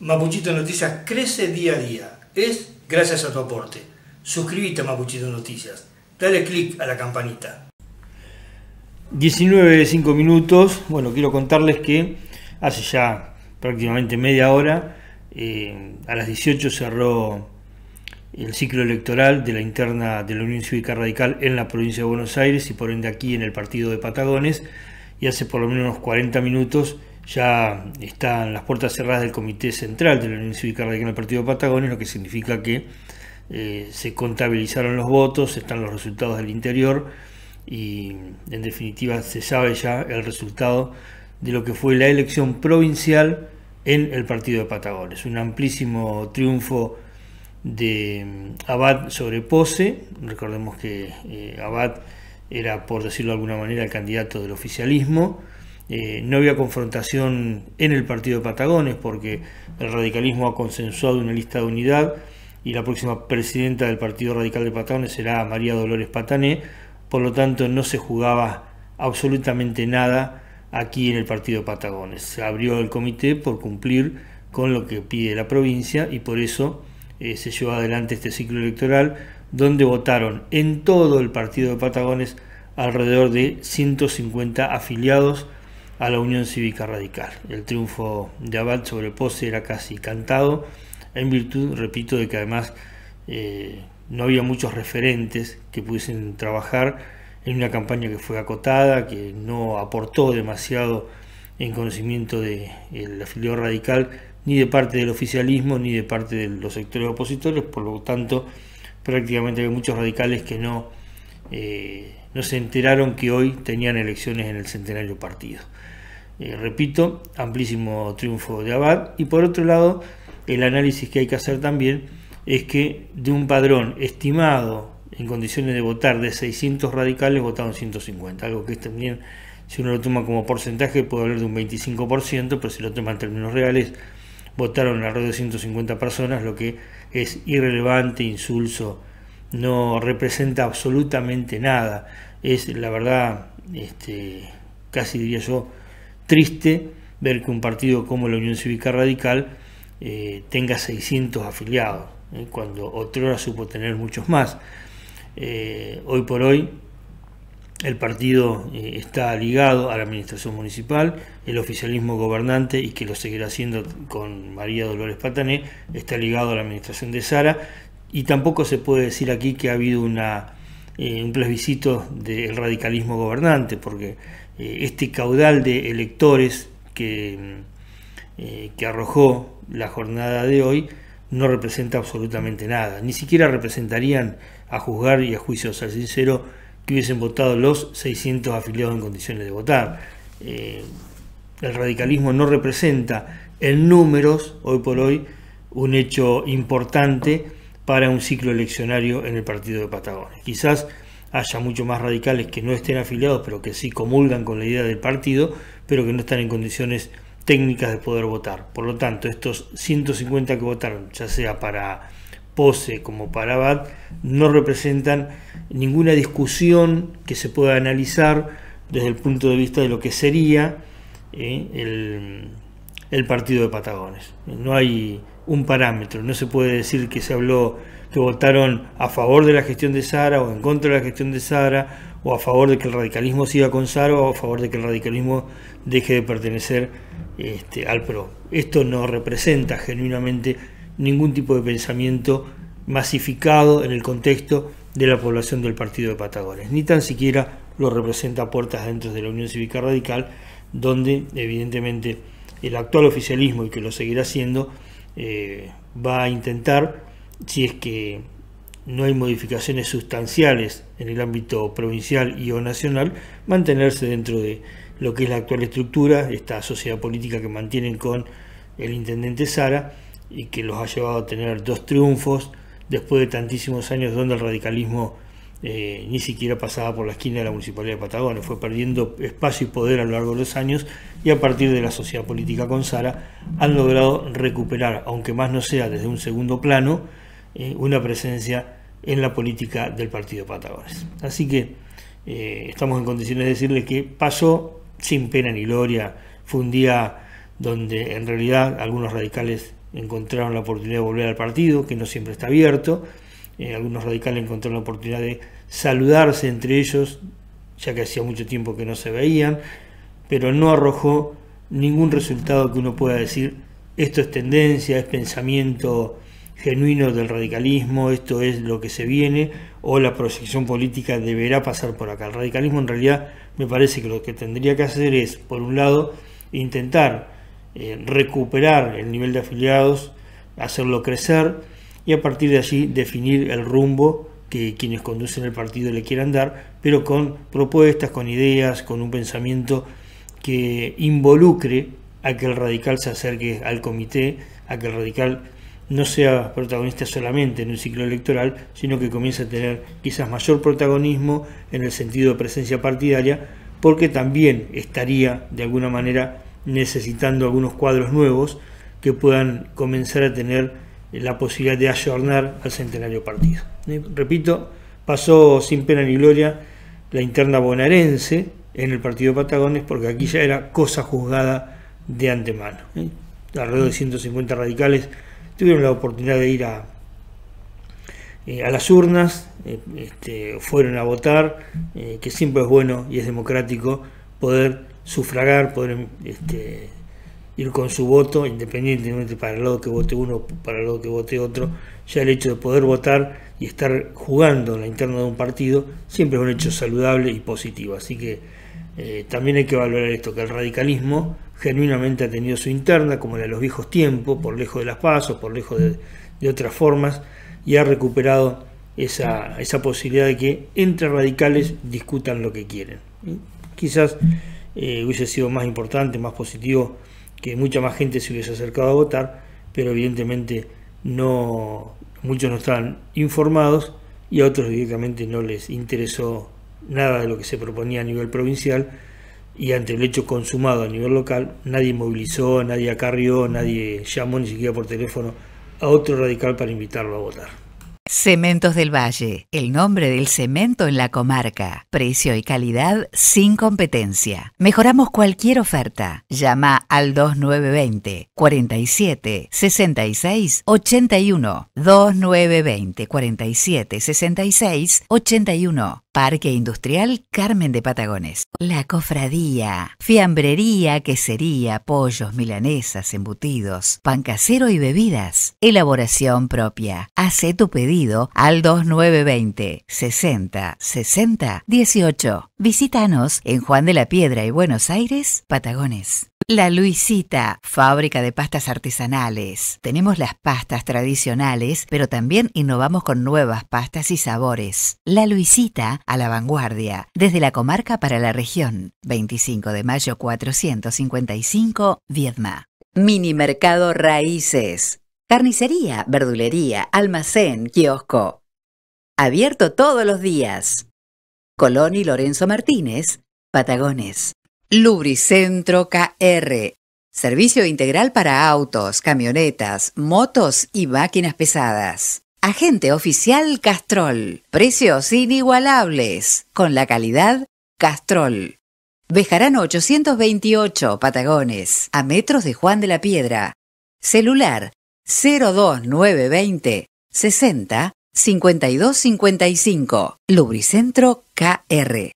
Mapuchito Noticias crece día a día. Es gracias a tu aporte. Suscríbete a Mapuchito Noticias. Dale click a la campanita. 19 de 5 minutos. Bueno, quiero contarles que hace ya prácticamente media hora, eh, a las 18 cerró el ciclo electoral de la interna de la Unión Cívica Radical en la provincia de Buenos Aires y por ende aquí en el partido de Patagones. Y hace por lo menos 40 minutos ya están las puertas cerradas del Comité Central de la Unión Cívica Radical del Partido Patagones, lo que significa que eh, se contabilizaron los votos, están los resultados del interior y en definitiva se sabe ya el resultado de lo que fue la elección provincial en el partido de Patagones. Un amplísimo triunfo de mm, Abad sobre Pose, recordemos que eh, Abad era por decirlo de alguna manera el candidato del oficialismo, eh, no había confrontación en el partido de Patagones porque el radicalismo ha consensuado una lista de unidad y la próxima presidenta del Partido Radical de Patagones será María Dolores Patané, por lo tanto no se jugaba absolutamente nada aquí en el Partido de Patagones. Se abrió el comité por cumplir con lo que pide la provincia y por eso eh, se llevó adelante este ciclo electoral donde votaron en todo el Partido de Patagones alrededor de 150 afiliados a la Unión Cívica Radical. El triunfo de Abad sobre Pose era casi cantado, en virtud, repito, de que además eh, no había muchos referentes que pudiesen trabajar en una campaña que fue acotada, que no aportó demasiado en conocimiento del eh, el afiliado radical, ni de parte del oficialismo, ni de parte de los sectores opositores, por lo tanto, prácticamente había muchos radicales que no... Eh, no se enteraron que hoy tenían elecciones en el centenario partido. Eh, repito, amplísimo triunfo de Abad. Y por otro lado, el análisis que hay que hacer también es que de un padrón estimado en condiciones de votar de 600 radicales votaron 150, algo que también si uno lo toma como porcentaje puede hablar de un 25%, pero si lo toma en términos reales votaron alrededor de 150 personas, lo que es irrelevante, insulso no representa absolutamente nada. Es la verdad, este, casi diría yo, triste ver que un partido como la Unión Cívica Radical eh, tenga 600 afiliados, eh, cuando otrora supo tener muchos más. Eh, hoy por hoy el partido está ligado a la administración municipal, el oficialismo gobernante, y que lo seguirá haciendo con María Dolores Patané, está ligado a la administración de Sara, y tampoco se puede decir aquí que ha habido una, eh, un plebiscito del radicalismo gobernante, porque eh, este caudal de electores que, mm, eh, que arrojó la jornada de hoy no representa absolutamente nada. Ni siquiera representarían a juzgar y a juicio ser sincero que hubiesen votado los 600 afiliados en condiciones de votar. el radicalismo no representa en números, hoy por hoy, un hecho importante para un ciclo eleccionario en el partido de Patagones. Quizás haya muchos más radicales que no estén afiliados, pero que sí comulgan con la idea del partido, pero que no están en condiciones técnicas de poder votar. Por lo tanto, estos 150 que votaron, ya sea para Pose como para Abad, no representan ninguna discusión que se pueda analizar desde el punto de vista de lo que sería eh, el, el partido de Patagones. No hay un parámetro. No se puede decir que se habló, que votaron a favor de la gestión de Sara o en contra de la gestión de Sara, o a favor de que el radicalismo siga con Sara, o a favor de que el radicalismo deje de pertenecer este, al PRO. Esto no representa genuinamente ningún tipo de pensamiento masificado en el contexto de la población del partido de Patagones, ni tan siquiera lo representa puertas dentro de la Unión Cívica Radical, donde evidentemente el actual oficialismo y que lo seguirá siendo eh, va a intentar, si es que no hay modificaciones sustanciales en el ámbito provincial y o nacional, mantenerse dentro de lo que es la actual estructura, esta sociedad política que mantienen con el intendente Sara y que los ha llevado a tener dos triunfos después de tantísimos años donde el radicalismo eh, ni siquiera pasaba por la esquina de la Municipalidad de Patagones, fue perdiendo espacio y poder a lo largo de los años y a partir de la sociedad política con Sara han logrado recuperar, aunque más no sea desde un segundo plano, eh, una presencia en la política del Partido de Patagones. Así que eh, estamos en condiciones de decirle que pasó sin pena ni gloria, fue un día donde en realidad algunos radicales encontraron la oportunidad de volver al partido, que no siempre está abierto, algunos radicales encontraron la oportunidad de saludarse entre ellos, ya que hacía mucho tiempo que no se veían, pero no arrojó ningún resultado que uno pueda decir, esto es tendencia, es pensamiento genuino del radicalismo, esto es lo que se viene, o la proyección política deberá pasar por acá. El radicalismo en realidad me parece que lo que tendría que hacer es, por un lado, intentar eh, recuperar el nivel de afiliados, hacerlo crecer, y a partir de allí definir el rumbo que quienes conducen el partido le quieran dar, pero con propuestas, con ideas, con un pensamiento que involucre a que el radical se acerque al comité, a que el radical no sea protagonista solamente en un ciclo electoral, sino que comience a tener quizás mayor protagonismo en el sentido de presencia partidaria, porque también estaría de alguna manera necesitando algunos cuadros nuevos que puedan comenzar a tener eh, la posibilidad de ayornar al centenario partido. Eh, repito, pasó sin pena ni gloria la interna bonaerense en el partido de Patagones porque aquí ya era cosa juzgada de antemano. ¿eh? Alrededor de 150 mm. radicales tuvieron la oportunidad de ir a, a las urnas, este, fueron a votar, que siempre es bueno y es democrático poder sufragar, poder este, ir con su voto, independientemente para el lado que vote uno, para el lado que vote otro, ya el hecho de poder votar y estar jugando en la interna de un partido siempre es un hecho saludable y positivo. Así que eh, también hay que valorar esto, que el radicalismo genuinamente ha tenido su interna, como la de los viejos tiempos, por lejos de las pasos, por lejos de, otras formas, y ha recuperado esa, esa, posibilidad de que entre radicales discutan lo que quieren. Quizás eh, hubiese sido más importante, más positivo que mucha más gente se hubiese acercado a votar, pero evidentemente no muchos no estaban informados y a otros directamente no les interesó nada de lo que se proponía a nivel provincial y ante el hecho consumado a nivel local nadie movilizó, nadie acarrió, nadie llamó ni siquiera por teléfono a otro radical para invitarlo a votar. Cementos del Valle, el nombre del cemento en la comarca. Precio y calidad sin competencia. Mejoramos cualquier oferta. Llama al 2920 47 66 81. 2920 47 66 81. Parque Industrial Carmen de Patagones. La cofradía, fiambrería, quesería, pollos, milanesas, embutidos, pan casero y bebidas. Elaboración propia. Hace tu pedido al 2920 60 60 18. Visítanos en Juan de la Piedra y Buenos Aires, Patagones. La Luisita, fábrica de pastas artesanales. Tenemos las pastas tradicionales, pero también innovamos con nuevas pastas y sabores. La Luisita, a la vanguardia, desde la comarca para la región. 25 de mayo 455, Viedma. Mini Mercado Raíces. Carnicería, verdulería, almacén, kiosco. Abierto todos los días. Colón y Lorenzo Martínez, Patagones. Lubricentro KR. Servicio integral para autos, camionetas, motos y máquinas pesadas. Agente oficial Castrol. Precios inigualables. Con la calidad Castrol. Bejarano 828, Patagones, a metros de Juan de la Piedra. Celular 02920 60 5255. Lubricentro KR.